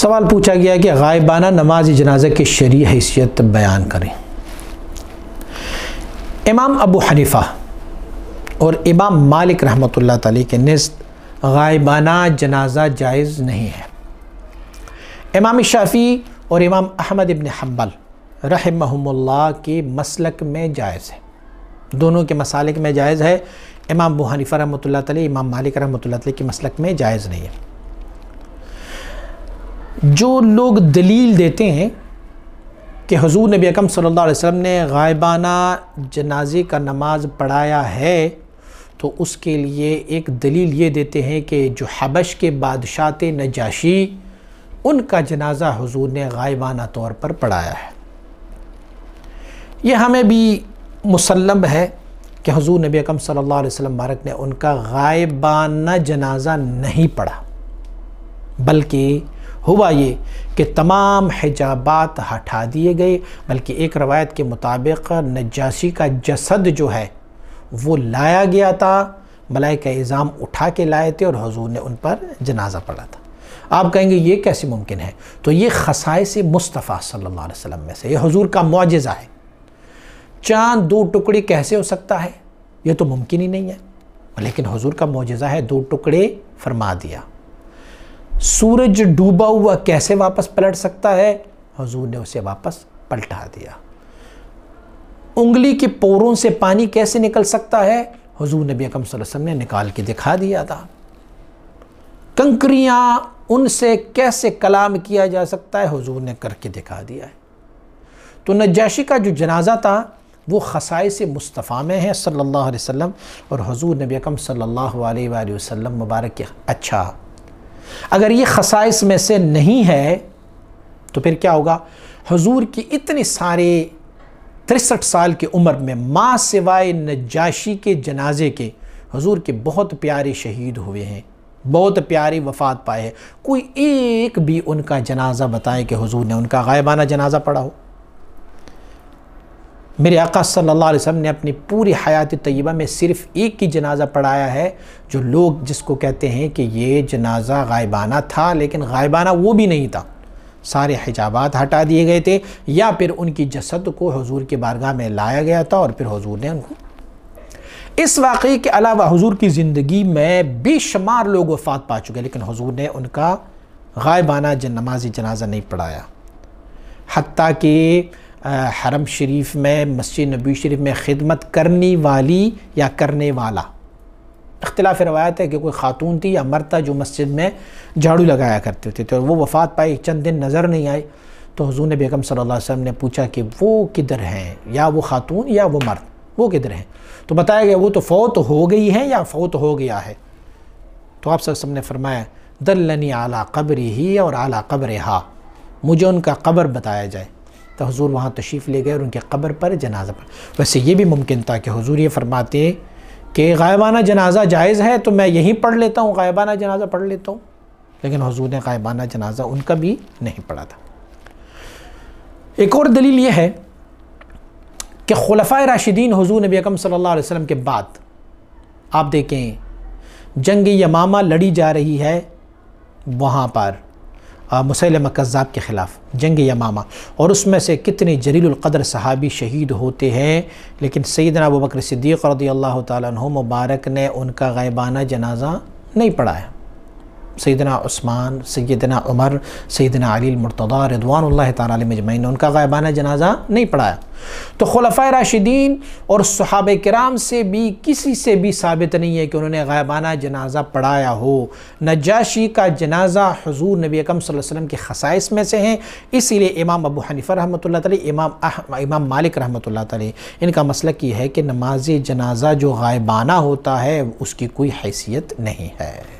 सवाल पूछा गया कि गायबाना नमाज जनाजे की शरी हैसियत बयान करें इमाम अबू हनीफा और इमाम मालिक रहमत ला के नस्त गायबाना जनाजा जायज़ नहीं है इमाम शाफ़ी और इमाम अहमद इबन हम्बल रहमहुल्ला के मसलक में जायज़ है दोनों के मसालिक में जायज़ है इमाम अबू हनीफ़ा रहमत इमाम मालिक रहमत के मसलक में जायज़ नहीं है जो लोग दलील देते हैं कि हजूर नबी अकम सल्ला वसम ने गायबाना जनाजे का नमाज पढ़ाया है तो उसके लिए एक दलील ये देते हैं कि जो हबश के बादशाह नजाशी उनका जनाजा हजूर ने गायबाना तौर पर पढ़ाया है यह हमें भी मुसलम है कि हजूर नबी अकम सल्ला वसम वसल्लम ने उनका गायबाना जनाजा नहीं पढ़ा बल्कि हुआ ये कि तमाम हिजाबात हटा दिए गए बल्कि एक रवायत के मुताबिक नजासी का जसद जो है वो लाया गया था का इज़ाम उठा के लाए थे और हजूर ने उन पर जनाजा पढ़ा था आप कहेंगे ये कैसे मुमकिन है तो ये खसाय से मुस्तफ़ा सल्लल्लाहु अलैहि वसल्लम में से ये हजूर का मुआजा है चांद दो टुकड़े कैसे हो सकता है ये तो मुमकिन ही नहीं है लेकिन हजूर का मुआजा है दो टुकड़े फरमा दिया सूरज डूबा हुआ कैसे वापस पलट सकता है हजूर ने उसे वापस पलटा दिया उंगली के पोरों से पानी कैसे निकल सकता है हजूर नबी अकम वसम ने निकाल के दिखा दिया था कंकरियाँ उनसे कैसे कलाम किया जा सकता है हजूर ने करके दिखा दिया है तो नजाशी का जो जनाजा था वो खसाई से मुस्तफ़ा में है सल्लल्लाहु अलैहि वसल्लम और हजूर नबी अकम सल्लल्लाहु अलैहि वसल्लम मुबारक अच्छा अगर ये खसाइस में से नहीं है तो फिर क्या होगा हजूर की इतने सारे तिरसठ साल की उम्र में माँ सिवाय नजाशी के जनाजे के हजूर के बहुत प्यारे शहीद हुए हैं बहुत प्यारी वफ़ात पाए हैं कोई एक भी उनका जनाजा बताएं कि हजूर ने उनका गायबाना जनाजा पढ़ा हो मेरे आका सल्लल्लाहु अलैहि वसल्लम ने अपनी पूरी हयात तयबा में सिर्फ़ एक ही जनाज़ा पढ़ाया है जो लोग जिसको कहते हैं कि ये जनाजा गायबाना था लेकिन गायबाना वो भी नहीं था सारे हिजाबात हटा दिए गए थे या फिर उनकी जसद को हजूर के बारगाह में लाया गया था और फिर हजूर ने उनको इस वाक़े के अलावा हजूर की ज़िंदगी में बेशुमार लोग वफात पा चुके लेकिन हजूर ने उनका गायबाना जन जनाजा नहीं पढ़ाया हती कि हरम शरीफ में मस्जिद नबी शरीफ में खिदमत करने वाली या करने वाला इख्तलाफ रवायत है कि कोई ख़ातून थी या मर्द था जो मस्जिद में झाड़ू लगाया करते थे तो वो वफ़ात पाई चंद दिन नज़र नहीं आई तो हजूर ने बेगम सल्लल्लाहु अलैहि वसल्लम ने पूछा कि वो किधर हैं या वो ख़ातून या वो मर्द वो किधर हैं तो बताया गया वो तो फ़ौत हो गई हैं या फ़ौत हो गया है तो आप सब ने फरमाया दल्लनी आला कब्र ही और आला कब्र हा मुझे उनका कब्र बताया जाए तो हजूर वहाँ तशरीफ़ ले गए और उनके कब्र पर जनाजा पर वैसे ये भी मुमकिन था कि हजूर ये फरमाते कि गायबाना जनाजा जायज़ है तो मैं यहीं पढ़ लेता हूँ गायबाना जनाजा पढ़ लेता हूँ लेकिन हजूर ने गायबाना जनाजा उनका भी नहीं पढ़ा था एक और दलील यह है कि खलफा राशिदीन हजूर नबी अकम सल्ला अलैहि के बाद आप देखें जंग यमामा लड़ी जा रही है वहाँ पर मुसलम कज़ाब के ख़िलाफ़ जंग यमामा और उसमें से कितने जरीलक़दर सहाबी शहीद होते हैं लेकिन सैदना अबू बकर सिद्दीक़ रदी अल्लाह तुम मुबारक ने उनका गायबाना जनाजा नहीं पढ़ाया सैदना उस्मान सैदना उमर सैदना अली मुर्तदा रिदवान ताली ने उनका गायबाना जनाजा नहीं पढ़ाया तो खलफ़ा राशिदीन और सहाब कराम से भी किसी से भी साबित नहीं है कि उन्होंने गायबाना जनाजा पढ़ाया हो नजाशी का जनाजा हजूर नबी अकम वसल्लम के खसाइस में से हैं इसीलिए इमाम अबू हनीफ़ा रहमत इमाम इमाम मालिक रहमत इनका मसल ये है कि नमाज जनाजा जो गायबाना होता है उसकी कोई हैसियत नहीं है